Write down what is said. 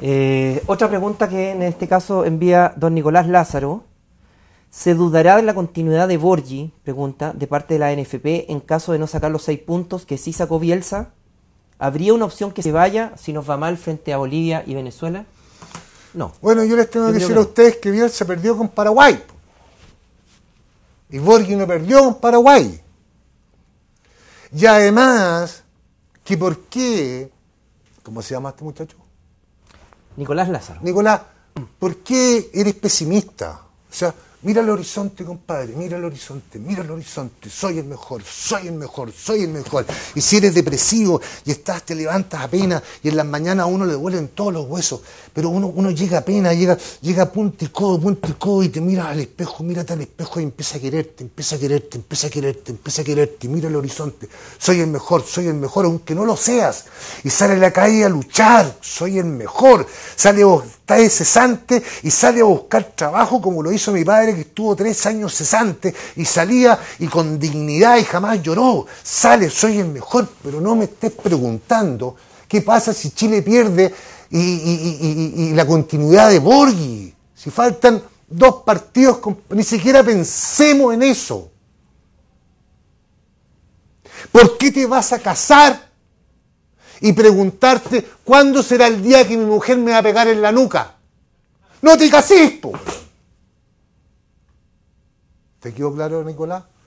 Eh, otra pregunta que en este caso envía don Nicolás Lázaro. ¿Se dudará de la continuidad de Borgi, pregunta, de parte de la NFP en caso de no sacar los seis puntos que sí sacó Bielsa? ¿Habría una opción que se vaya si nos va mal frente a Bolivia y Venezuela? No. Bueno, yo les tengo que decir a ustedes que Bielsa perdió con Paraguay. Y Borgi no perdió con Paraguay. Y además, que por qué, ¿cómo se llama este muchacho? Nicolás Lázaro. Nicolás, ¿por qué eres pesimista? O sea, Mira el horizonte, compadre, mira el horizonte, mira el horizonte, soy el mejor, soy el mejor, soy el mejor. Y si eres depresivo y estás, te levantas apenas y en las mañanas a uno le duelen todos los huesos, pero uno, uno llega apenas, llega, llega a punto y codo, punto y codo y te mira al espejo, mírate al espejo y empieza a quererte, empieza a quererte, empieza a quererte, empieza a quererte, mira el horizonte, soy el mejor, soy el mejor, aunque no lo seas. Y sale a la calle a luchar, soy el mejor. Sale vos está de cesante y sale a buscar trabajo como lo hizo mi padre que estuvo tres años cesante y salía y con dignidad y jamás lloró. Sale, soy el mejor, pero no me estés preguntando qué pasa si Chile pierde y, la continuidad de Borghi. Si faltan dos partidos, ni siquiera pensemos en eso. ¿Por qué te vas a casar y preguntarte cuándo será el día que mi mujer me va a pegar en la nuca. No te casispo! ¿Te quedó claro, Nicolás?